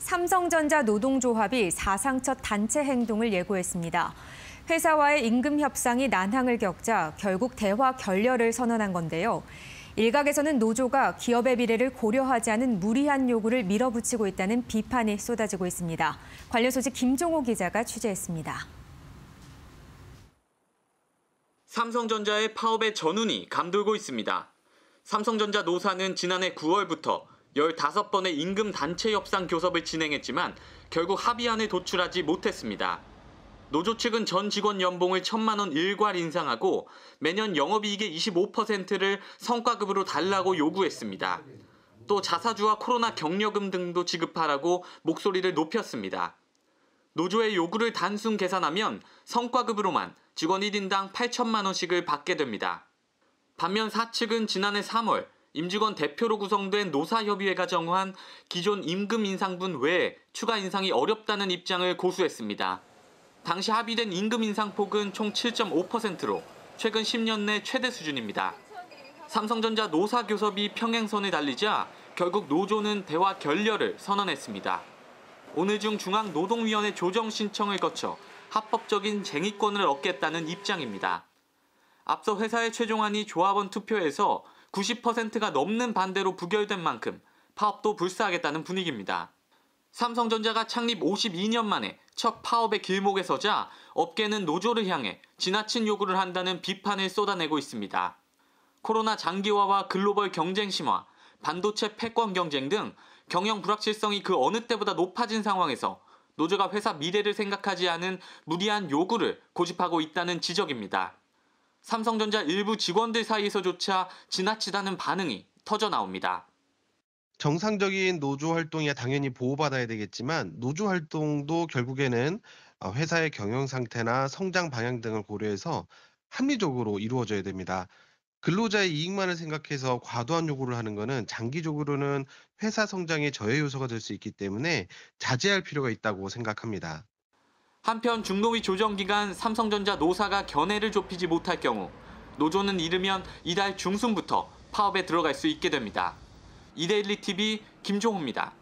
삼성전자 노동조합이 사상 첫 단체 행동을 예고했습니다. 회사와의 임금 협상이 난항을 겪자 결국 대화 결렬을 선언한 건데요. 일각에서는 노조가 기업의 미래를 고려하지 않은 무리한 요구를 밀어붙이고 있다는 비판이 쏟아지고 있습니다. 관련 소식 김종호 기자가 취재했습니다. 삼성전자의 파업의 전운이 감돌고 있습니다. 삼성전자 노사는 지난해 9월부터 15번의 임금 단체 협상 교섭을 진행했지만 결국 합의안에 도출하지 못했습니다. 노조 측은 전 직원 연봉을 1 천만 원 일괄 인상하고 매년 영업이익의 25%를 성과급으로 달라고 요구했습니다. 또 자사주와 코로나 격려금 등도 지급하라고 목소리를 높였습니다. 노조의 요구를 단순 계산하면 성과급으로만 직원 1인당 8천만 원씩을 받게 됩니다. 반면 사측은 지난해 3월 임직원 대표로 구성된 노사협의회가 정한 기존 임금 인상분 외에 추가 인상이 어렵다는 입장을 고수했습니다. 당시 합의된 임금 인상폭은 총 7.5%로 최근 10년 내 최대 수준입니다. 삼성전자 노사교섭이 평행선에 달리자 결국 노조는 대화 결렬을 선언했습니다. 오늘 중 중앙노동위원회 조정 신청을 거쳐 합법적인 쟁의권을 얻겠다는 입장입니다. 앞서 회사의 최종안이 조합원 투표에서 90%가 넘는 반대로 부결된 만큼 파업도 불사하겠다는 분위기입니다. 삼성전자가 창립 52년 만에 첫 파업의 길목에 서자 업계는 노조를 향해 지나친 요구를 한다는 비판을 쏟아내고 있습니다. 코로나 장기화와 글로벌 경쟁 심화, 반도체 패권 경쟁 등 경영 불확실성이 그 어느 때보다 높아진 상황에서 노조가 회사 미래를 생각하지 않은 무리한 요구를 고집하고 있다는 지적입니다. 삼성전자 일부 직원들 사이에서조차 지나치다는 반응이 터져 나옵니다. 정상적인 노조 활동이야 당연히 보호받아야 되겠지만 노조 활동도 결국에는 어, 회사의 경영 상태나 성장 방향 등을 고려해서 합리적으로 이루어져야 됩니다. 근로자의 이익만을 생각해서 과도한 요구를 하는 것은 장기적으로는 회사 성장의 저해 요소가 될 수 있기 때문에 자제할 필요가 있다고 생각합니다. 한편 중노위 조정기간 삼성전자 노사가 견해를 좁히지 못할 경우 노조는 이르면 이달 중순부터 파업에 들어갈 수 있게 됩니다. 이데일리 TV 김종호입니다.